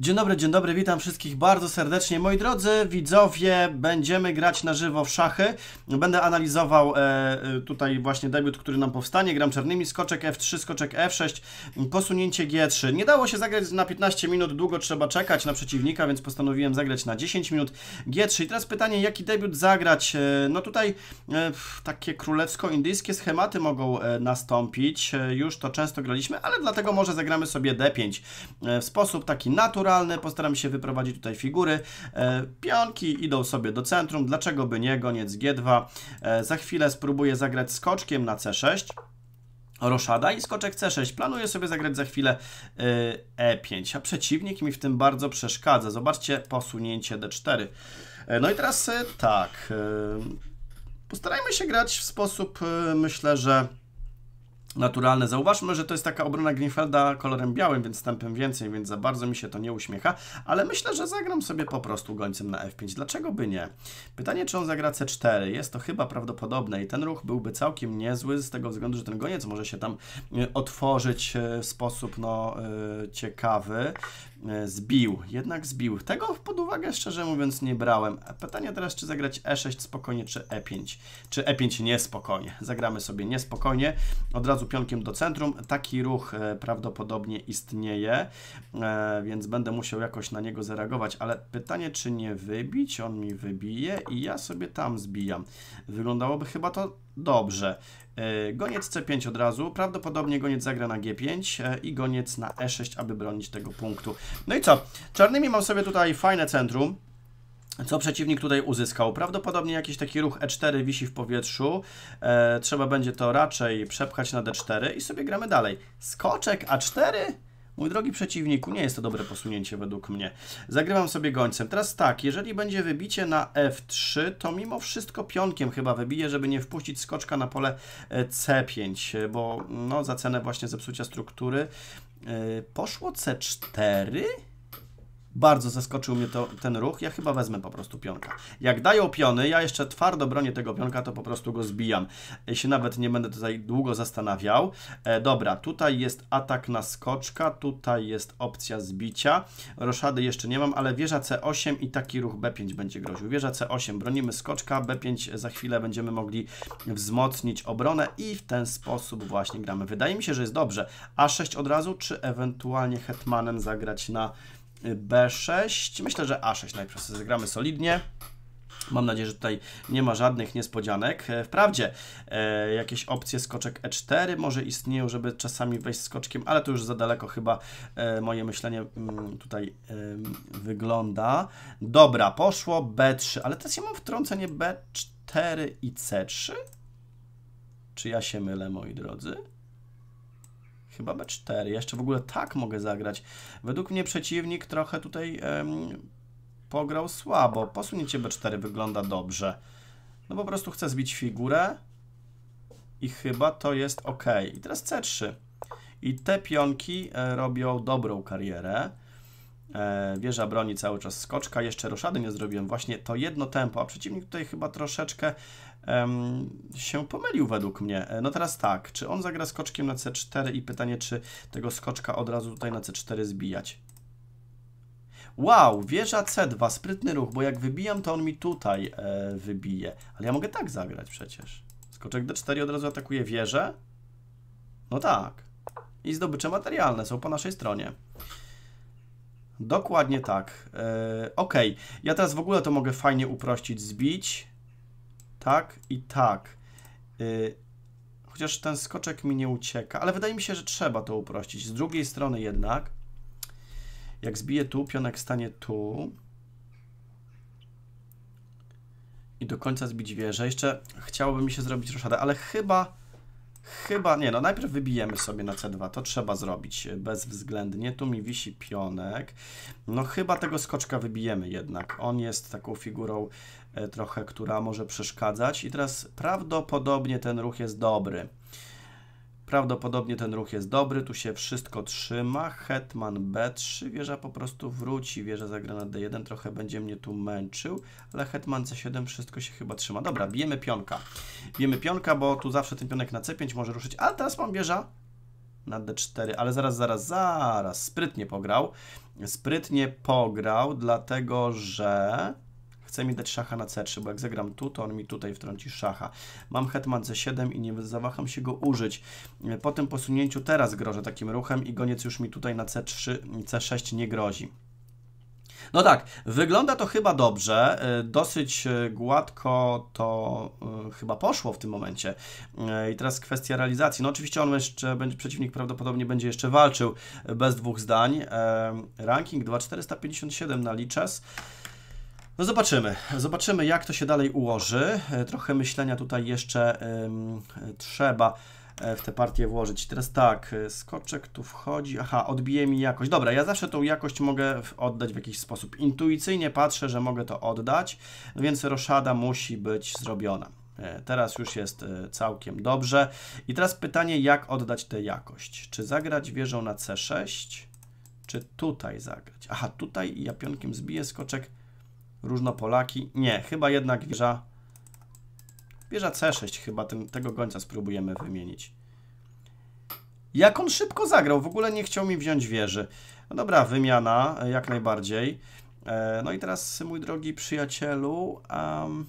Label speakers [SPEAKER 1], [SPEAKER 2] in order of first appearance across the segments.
[SPEAKER 1] Dzień dobry, dzień dobry, witam wszystkich bardzo serdecznie. Moi drodzy widzowie, będziemy grać na żywo w szachy. Będę analizował e, e tutaj właśnie debiut, który nam powstanie. Gram czarnymi, skoczek F3, skoczek F6, posunięcie G3. Nie dało się zagrać na 15 minut, długo trzeba czekać na przeciwnika, więc postanowiłem zagrać na 10 minut G3. I teraz pytanie, jaki debiut zagrać? E, no tutaj e, takie królewsko-indyjskie schematy mogą e, nastąpić. już to często graliśmy, ale dlatego może zagramy sobie D5 w sposób taki naturalny naturalny, postaram się wyprowadzić tutaj figury. E, pionki idą sobie do centrum, dlaczego by nie, goniec G2. E, za chwilę spróbuję zagrać skoczkiem na C6. Roszada i skoczek C6. Planuję sobie zagrać za chwilę E5, e a przeciwnik mi w tym bardzo przeszkadza. Zobaczcie posunięcie D4. No i teraz tak, postarajmy się grać w sposób, myślę, że naturalne. Zauważmy, że to jest taka obrona Greenfelda kolorem białym, więc tempem więcej, więc za bardzo mi się to nie uśmiecha, ale myślę, że zagram sobie po prostu gońcem na f5. Dlaczego by nie? Pytanie, czy on zagra c4. Jest to chyba prawdopodobne i ten ruch byłby całkiem niezły z tego względu, że ten goniec może się tam y, otworzyć y, w sposób no, y, ciekawy. E, zbił. Jednak zbił. Tego pod uwagę szczerze mówiąc nie brałem. Pytanie teraz, czy zagrać E6 spokojnie, czy E5. Czy E5 niespokojnie. Zagramy sobie niespokojnie. Od razu pionkiem do centrum. Taki ruch e, prawdopodobnie istnieje, e, więc będę musiał jakoś na niego zareagować. Ale pytanie, czy nie wybić? On mi wybije i ja sobie tam zbijam. Wyglądałoby chyba to dobrze. E, goniec C5 od razu, prawdopodobnie goniec zagra na G5 e, i goniec na E6, aby bronić tego punktu. No i co? Czarnymi mam sobie tutaj fajne centrum. Co przeciwnik tutaj uzyskał? Prawdopodobnie jakiś taki ruch E4 wisi w powietrzu. E, trzeba będzie to raczej przepchać na D4 i sobie gramy dalej. Skoczek A4? Mój drogi przeciwniku, nie jest to dobre posunięcie według mnie. Zagrywam sobie gońcem. Teraz tak, jeżeli będzie wybicie na f3, to mimo wszystko pionkiem chyba wybiję, żeby nie wpuścić skoczka na pole e, c5, e, bo no, za cenę właśnie zepsucia struktury e, poszło c4 bardzo zaskoczył mnie to, ten ruch. Ja chyba wezmę po prostu pionka. Jak dają piony, ja jeszcze twardo bronię tego pionka, to po prostu go zbijam. Ja się nawet nie będę tutaj długo zastanawiał. E, dobra, tutaj jest atak na skoczka, tutaj jest opcja zbicia. Roszady jeszcze nie mam, ale wieża C8 i taki ruch B5 będzie groził. Wieża C8, bronimy skoczka, B5 za chwilę będziemy mogli wzmocnić obronę i w ten sposób właśnie gramy. Wydaje mi się, że jest dobrze. A6 od razu, czy ewentualnie hetmanem zagrać na B6. Myślę, że A6 najpierw sobie zagramy solidnie. Mam nadzieję, że tutaj nie ma żadnych niespodzianek. E, wprawdzie e, jakieś opcje skoczek E4 może istnieją, żeby czasami wejść skoczkiem, ale to już za daleko chyba e, moje myślenie m, mm, tutaj e, wygląda. Dobra, poszło B3, ale teraz ja mam wtrącenie B4 i C3? Czy ja się mylę, moi drodzy? Chyba B4. Ja jeszcze w ogóle tak mogę zagrać. Według mnie przeciwnik trochę tutaj em, pograł słabo. Posunięcie B4 wygląda dobrze. No po prostu chcę zbić figurę i chyba to jest ok. I teraz C3. I te pionki e, robią dobrą karierę. E, wieża broni cały czas skoczka, jeszcze roszady nie zrobiłem. Właśnie to jedno tempo, a przeciwnik tutaj chyba troszeczkę się pomylił według mnie. E, no teraz tak, czy on zagra skoczkiem na C4 i pytanie, czy tego skoczka od razu tutaj na C4 zbijać? Wow, wieża C2, sprytny ruch, bo jak wybijam, to on mi tutaj e, wybije. Ale ja mogę tak zagrać przecież. Skoczek D4 od razu atakuje wieżę? No tak. I zdobycze materialne są po naszej stronie. Dokładnie tak. E, ok, ja teraz w ogóle to mogę fajnie uprościć, zbić tak i tak. Y, chociaż ten skoczek mi nie ucieka, ale wydaje mi się, że trzeba to uprościć. Z drugiej strony jednak, jak zbiję tu, pionek stanie tu i do końca zbić wieżę. Jeszcze chciałoby mi się zrobić roszadę, ale chyba, chyba, nie no, najpierw wybijemy sobie na C2, to trzeba zrobić bezwzględnie. Tu mi wisi pionek. No chyba tego skoczka wybijemy jednak. On jest taką figurą E, trochę, która może przeszkadzać. I teraz prawdopodobnie ten ruch jest dobry. Prawdopodobnie ten ruch jest dobry, tu się wszystko trzyma, hetman b3, wieża po prostu wróci, wieża zagra na d1, trochę będzie mnie tu męczył, ale hetman c7 wszystko się chyba trzyma. Dobra, bijemy pionka. Bijemy pionka, bo tu zawsze ten pionek na c5 może ruszyć, ale teraz mam wieża na d4, ale zaraz, zaraz, zaraz, sprytnie pograł. Sprytnie pograł, dlatego że Chce mi dać szacha na c3, bo jak zagram tu, to on mi tutaj wtrąci szacha. Mam hetman c7 i nie zawaham się go użyć. Po tym posunięciu teraz grożę takim ruchem i goniec już mi tutaj na c3, c6 nie grozi. No tak, wygląda to chyba dobrze, e, dosyć e, gładko to e, chyba poszło w tym momencie. I teraz kwestia realizacji. No oczywiście on jeszcze będzie, przeciwnik prawdopodobnie będzie jeszcze walczył bez dwóch zdań. Ranking 2457 na Lichess. No zobaczymy, zobaczymy jak to się dalej ułoży. E, trochę myślenia tutaj jeszcze ym, trzeba e, w tę partię włożyć. Teraz tak, e, skoczek tu wchodzi, aha, odbije mi jakość. Dobra, ja zawsze tą jakość mogę oddać w jakiś sposób. Intuicyjnie patrzę, że mogę to oddać, no więc roszada musi być zrobiona. Teraz już jest całkiem dobrze. I teraz pytanie, jak oddać tę jakość? Czy zagrać wieżą na C6? Czy tutaj zagrać? Aha, tutaj ja pionkiem zbiję skoczek Różnopolaki. Nie, chyba jednak wieża... Wieża C6 chyba tym, tego gońca spróbujemy wymienić. Jak on szybko zagrał, w ogóle nie chciał mi wziąć wieży. No dobra, wymiana, e, jak najbardziej. E, no i teraz, mój drogi przyjacielu, um,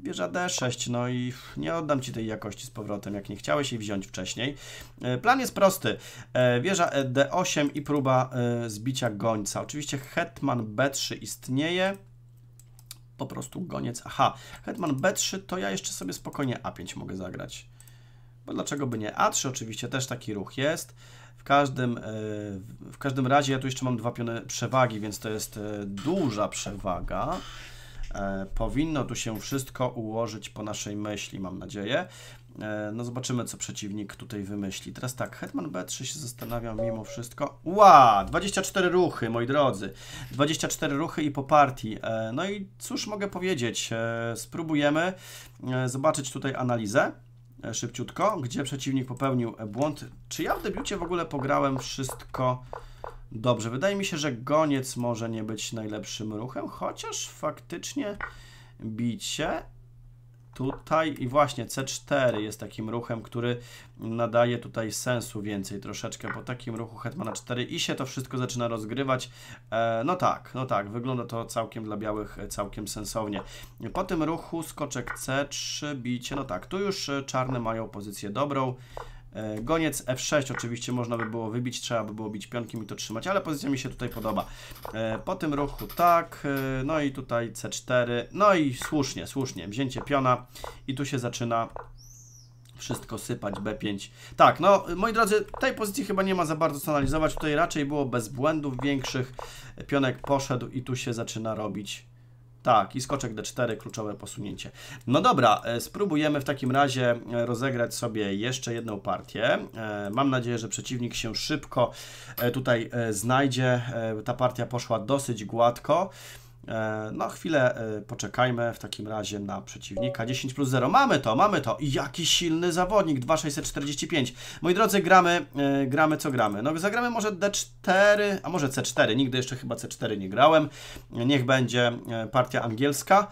[SPEAKER 1] bierze D6, no i nie oddam Ci tej jakości z powrotem, jak nie chciałeś jej wziąć wcześniej. E, plan jest prosty. Wieża D8 i próba zbicia gońca. Oczywiście hetman B3 istnieje po prostu goniec. Aha, hetman b3, to ja jeszcze sobie spokojnie a5 mogę zagrać. Bo dlaczego by nie? a3 oczywiście też taki ruch jest. W każdym, e, w każdym razie ja tu jeszcze mam dwa piony przewagi, więc to jest e, duża przewaga. E, powinno tu się wszystko ułożyć po naszej myśli, mam nadzieję. E, no zobaczymy, co przeciwnik tutaj wymyśli. Teraz tak, Hetman B3 się zastanawiał mimo wszystko. Ła! 24 ruchy, moi drodzy. 24 ruchy i po partii. E, no i cóż mogę powiedzieć? E, spróbujemy zobaczyć tutaj analizę szybciutko, gdzie przeciwnik popełnił błąd. Czy ja w debiucie w ogóle pograłem wszystko dobrze? Wydaje mi się, że goniec może nie być najlepszym ruchem, chociaż faktycznie bicie tutaj i właśnie C4 jest takim ruchem, który nadaje tutaj sensu więcej troszeczkę po takim ruchu hetmana 4 i się to wszystko zaczyna rozgrywać. E, no tak, no tak, wygląda to całkiem dla białych e, całkiem sensownie. Po tym ruchu skoczek C3, bicie, no tak, tu już e, czarne mają pozycję dobrą. E, goniec F6 oczywiście można by było wybić, trzeba by było bić pionkiem i to trzymać, ale pozycja mi się tutaj podoba. E, po tym ruchu tak, e, no i tutaj C4, no i słusznie, słusznie, wzięcie piona i tu się zaczyna wszystko sypać, B5. Tak, no moi drodzy, tej pozycji chyba nie ma za bardzo co analizować, tutaj raczej było bez błędów większych, pionek poszedł i tu się zaczyna robić tak, i skoczek D4, kluczowe posunięcie. No dobra, e, spróbujemy w takim razie e, rozegrać sobie jeszcze jedną partię. E, mam nadzieję, że przeciwnik się szybko tutaj znajdzie. Ta partia poszła dosyć gładko. E, no, chwilę e, poczekajmy w takim razie na przeciwnika. 10 plus 0. Mamy to, mamy to. I jaki silny zawodnik. 2645. Moi drodzy, gramy, e, gramy co gramy? No, zagramy może D4, a może C4. Nigdy jeszcze chyba C4 nie grałem. Niech będzie partia angielska.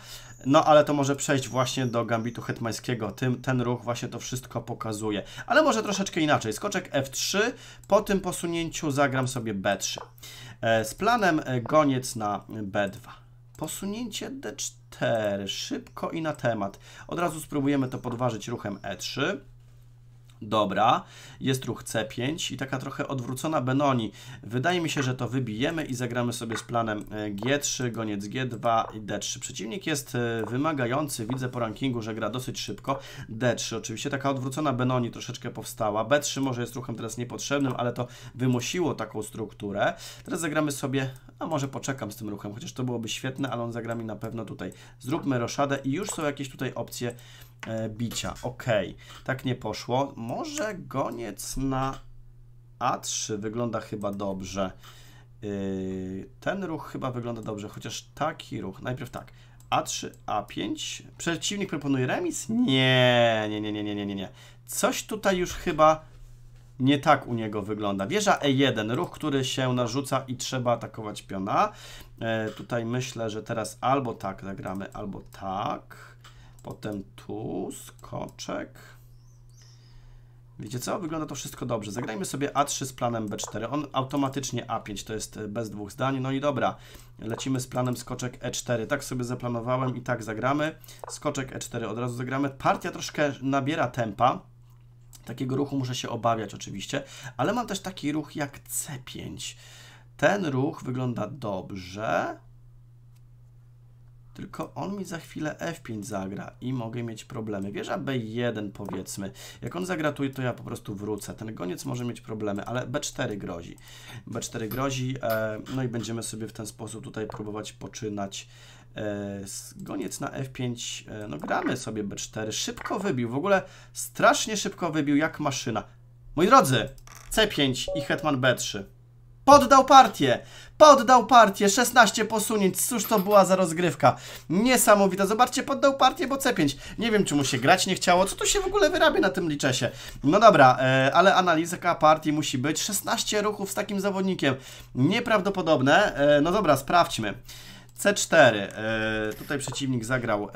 [SPEAKER 1] No, ale to może przejść właśnie do gambitu hetmańskiego. Tym, ten ruch właśnie to wszystko pokazuje. Ale może troszeczkę inaczej. Skoczek F3. Po tym posunięciu zagram sobie B3. Z planem goniec na B2. Posunięcie d4, szybko i na temat. Od razu spróbujemy to podważyć ruchem e3. Dobra, jest ruch C5 i taka trochę odwrócona Benoni. Wydaje mi się, że to wybijemy i zagramy sobie z planem G3, e, goniec G2 i D3. Przeciwnik jest e, wymagający, widzę po rankingu, że gra dosyć szybko. D3, oczywiście taka odwrócona Benoni troszeczkę powstała. B3 może jest ruchem teraz niepotrzebnym, ale to wymusiło taką strukturę. Teraz zagramy sobie a może poczekam z tym ruchem, chociaż to byłoby świetne, ale on zagra mi na pewno tutaj. Zróbmy roszadę i już są jakieś tutaj opcje e, bicia. Ok, tak nie poszło. Może goniec na A3 wygląda chyba dobrze. E, ten ruch chyba wygląda dobrze, chociaż taki ruch, najpierw tak, a3, A5. Przeciwnik proponuje remis? Nie, nie, nie, nie, nie, nie, nie. Coś tutaj już chyba nie tak u niego wygląda. Wieża E1, ruch, który się narzuca i trzeba atakować piona. E, tutaj myślę, że teraz albo tak zagramy, albo tak. Potem tu, skoczek. Wiecie co? Wygląda to wszystko dobrze. Zagrajmy sobie A3 z planem B4. On automatycznie A5, to jest e, bez dwóch zdań. No i dobra, lecimy z planem skoczek E4. Tak sobie zaplanowałem i tak zagramy. Skoczek E4 od razu zagramy. Partia troszkę nabiera tempa. Takiego ruchu muszę się obawiać oczywiście, ale mam też taki ruch jak C5. Ten ruch wygląda dobrze, tylko on mi za chwilę F5 zagra i mogę mieć problemy. Wieża B1 powiedzmy. Jak on zagratuje, to ja po prostu wrócę. Ten goniec może mieć problemy, ale B4 grozi. B4 grozi, e, no i będziemy sobie w ten sposób tutaj próbować poczynać E, goniec na F5, e, no gramy sobie B4, szybko wybił, w ogóle strasznie szybko wybił, jak maszyna. Moi drodzy, C5 i hetman B3. Poddał partię! Poddał partię! 16 posunięć, cóż to była za rozgrywka. Niesamowita, zobaczcie, poddał partię, bo C5. Nie wiem, czy mu się grać nie chciało, co tu się w ogóle wyrabia na tym liczesie. No dobra, e, ale analiza partii musi być. 16 ruchów z takim zawodnikiem. Nieprawdopodobne. E, no dobra, sprawdźmy. C4. E, tutaj przeciwnik zagrał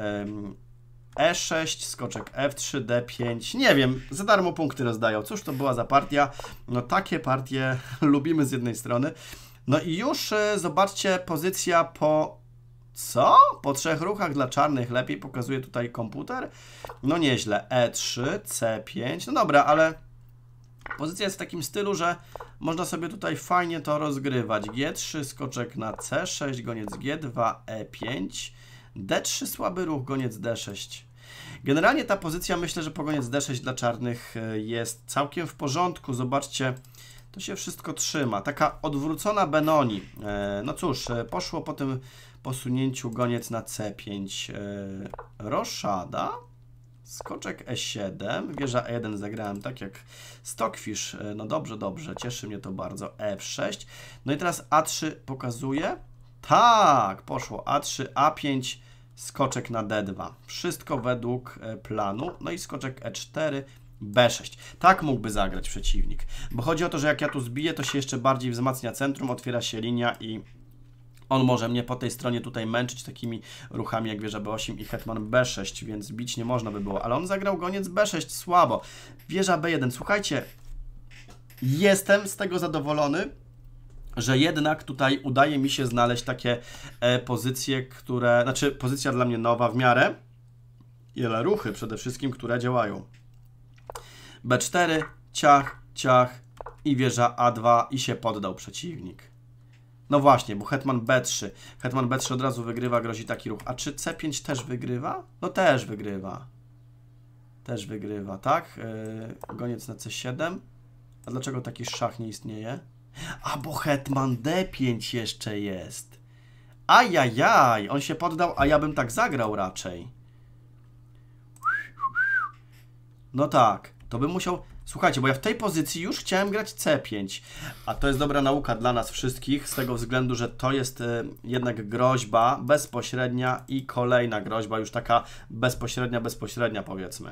[SPEAKER 1] e, E6, skoczek F3, D5. Nie wiem, za darmo punkty rozdają. Cóż to była za partia? No takie partie lubimy z jednej strony. No i już e, zobaczcie pozycja po... Co? Po trzech ruchach dla czarnych lepiej pokazuje tutaj komputer? No nieźle. E3, C5. No dobra, ale Pozycja jest w takim stylu, że można sobie tutaj fajnie to rozgrywać. G3, skoczek na C6, goniec G2, E5, D3, słaby ruch, goniec D6. Generalnie ta pozycja, myślę, że po goniec D6 dla czarnych e, jest całkiem w porządku. Zobaczcie, to się wszystko trzyma. Taka odwrócona Benoni. E, no cóż, e, poszło po tym posunięciu goniec na C5 roszada. Skoczek E7, wieża E1 zagrałem tak jak Stockfish, e, no dobrze, dobrze, cieszy mnie to bardzo, F6, e no i teraz A3 pokazuje, tak, poszło A3, A5, skoczek na D2, wszystko według e, planu, no i skoczek E4, B6. Tak mógłby zagrać przeciwnik, bo chodzi o to, że jak ja tu zbiję, to się jeszcze bardziej wzmacnia centrum, otwiera się linia i on może mnie po tej stronie tutaj męczyć takimi ruchami jak wieża B8 i hetman B6, więc bić nie można by było. Ale on zagrał goniec B6 słabo. Wieża B1. Słuchajcie, jestem z tego zadowolony, że jednak tutaj udaje mi się znaleźć takie e, pozycje, które... Znaczy, pozycja dla mnie nowa w miarę. Ile ruchy przede wszystkim, które działają. B4, ciach, ciach i wieża A2 i się poddał przeciwnik. No właśnie, bo hetman b3. Hetman b3 od razu wygrywa, grozi taki ruch. A czy c5 też wygrywa? No też wygrywa. Też wygrywa, tak? Yy, goniec na c7. A dlaczego taki szach nie istnieje? A bo hetman d5 jeszcze jest. Ajajaj, on się poddał, a ja bym tak zagrał raczej. No tak, to bym musiał... Słuchajcie, bo ja w tej pozycji już chciałem grać C5, a to jest dobra nauka dla nas wszystkich, z tego względu, że to jest e, jednak groźba bezpośrednia i kolejna groźba, już taka bezpośrednia, bezpośrednia powiedzmy.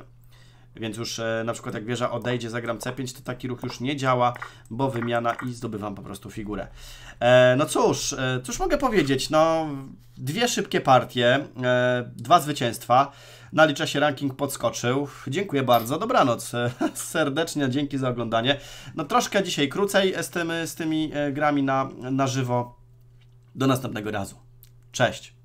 [SPEAKER 1] Więc już e, na przykład jak wieża odejdzie, zagram C5, to taki ruch już nie działa, bo wymiana i zdobywam po prostu figurę. E, no cóż, e, cóż mogę powiedzieć, no dwie szybkie partie, e, dwa zwycięstwa na się ranking podskoczył. Dziękuję bardzo, dobranoc. Serdecznie dzięki za oglądanie. No troszkę dzisiaj krócej z, tym, z tymi e, grami na, na żywo. Do następnego razu. Cześć.